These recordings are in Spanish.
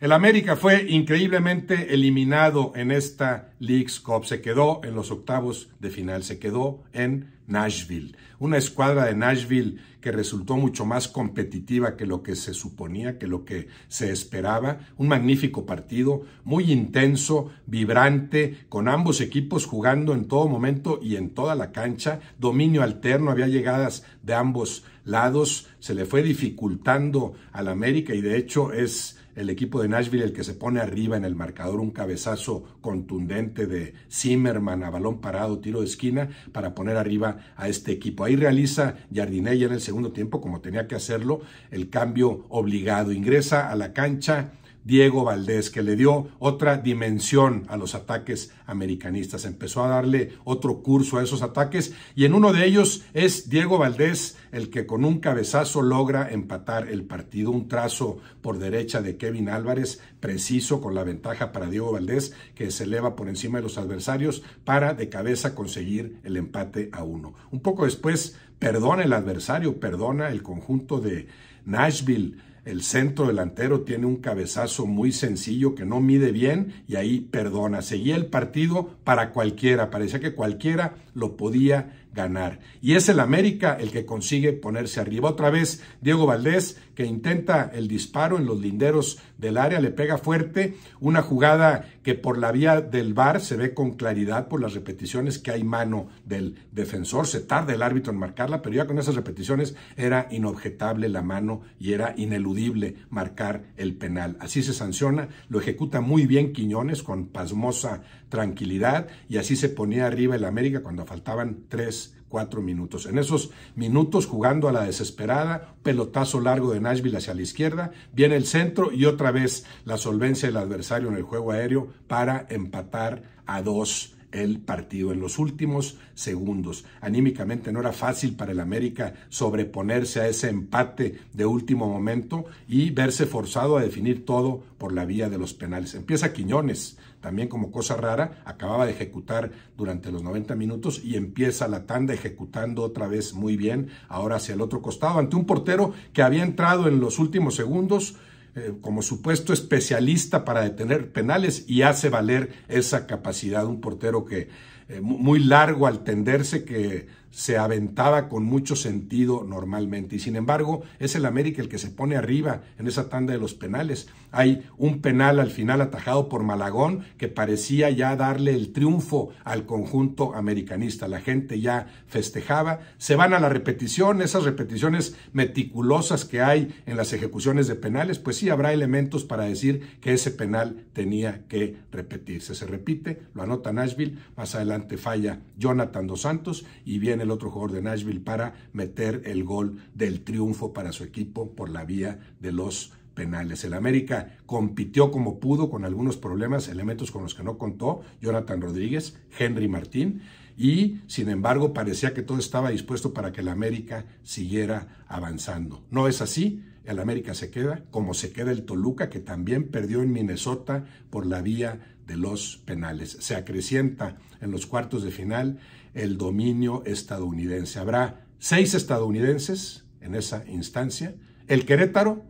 El América fue increíblemente eliminado en esta League Cup. Se quedó en los octavos de final, se quedó en Nashville. Una escuadra de Nashville que resultó mucho más competitiva que lo que se suponía, que lo que se esperaba. Un magnífico partido, muy intenso, vibrante, con ambos equipos jugando en todo momento y en toda la cancha. Dominio alterno, había llegadas de ambos lados se le fue dificultando al América y de hecho es el equipo de Nashville el que se pone arriba en el marcador, un cabezazo contundente de Zimmerman a balón parado, tiro de esquina, para poner arriba a este equipo. Ahí realiza Jardinella en el segundo tiempo, como tenía que hacerlo, el cambio obligado. Ingresa a la cancha Diego Valdés, que le dio otra dimensión a los ataques americanistas, empezó a darle otro curso a esos ataques y en uno de ellos es Diego Valdés el que con un cabezazo logra empatar el partido, un trazo por derecha de Kevin Álvarez, preciso con la ventaja para Diego Valdés, que se eleva por encima de los adversarios para de cabeza conseguir el empate a uno. Un poco después perdona el adversario, perdona el conjunto de Nashville el centro delantero tiene un cabezazo muy sencillo que no mide bien y ahí perdona. Seguía el partido para cualquiera, parecía que cualquiera lo podía ganar. Y es el América el que consigue ponerse arriba. Otra vez, Diego Valdés, que intenta el disparo en los linderos del área, le pega fuerte. Una jugada que por la vía del VAR se ve con claridad por las repeticiones que hay mano del defensor. Se tarda el árbitro en marcarla, pero ya con esas repeticiones era inobjetable la mano y era ineludible marcar el penal. Así se sanciona, lo ejecuta muy bien Quiñones con pasmosa tranquilidad y así se ponía arriba el América cuando faltaban tres cuatro minutos. En esos minutos, jugando a la desesperada, pelotazo largo de Nashville hacia la izquierda, viene el centro y otra vez la solvencia del adversario en el juego aéreo para empatar a dos el partido en los últimos segundos. Anímicamente no era fácil para el América sobreponerse a ese empate de último momento y verse forzado a definir todo por la vía de los penales. Empieza Quiñones, también como cosa rara, acababa de ejecutar durante los 90 minutos y empieza la tanda ejecutando otra vez muy bien, ahora hacia el otro costado, ante un portero que había entrado en los últimos segundos eh, como supuesto especialista para detener penales y hace valer esa capacidad. Un portero que eh, muy largo al tenderse que se aventaba con mucho sentido normalmente. Y sin embargo, es el América el que se pone arriba en esa tanda de los penales. Hay un penal al final atajado por Malagón que parecía ya darle el triunfo al conjunto americanista. La gente ya festejaba. Se van a la repetición, esas repeticiones meticulosas que hay en las ejecuciones de penales, pues sí habrá elementos para decir que ese penal tenía que repetirse. Se repite, lo anota Nashville, más adelante falla Jonathan Dos Santos y viene el otro jugador de Nashville para meter el gol del triunfo para su equipo por la vía de los penales. El América compitió como pudo con algunos problemas, elementos con los que no contó, Jonathan Rodríguez, Henry Martín, y sin embargo parecía que todo estaba dispuesto para que el América siguiera avanzando. No es así, el América se queda, como se queda el Toluca, que también perdió en Minnesota por la vía de los penales. Se acrecienta en los cuartos de final el dominio estadounidense. Habrá seis estadounidenses en esa instancia. El Querétaro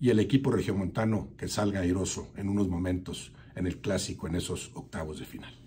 y el equipo regiomontano que salga airoso en unos momentos en el clásico en esos octavos de final.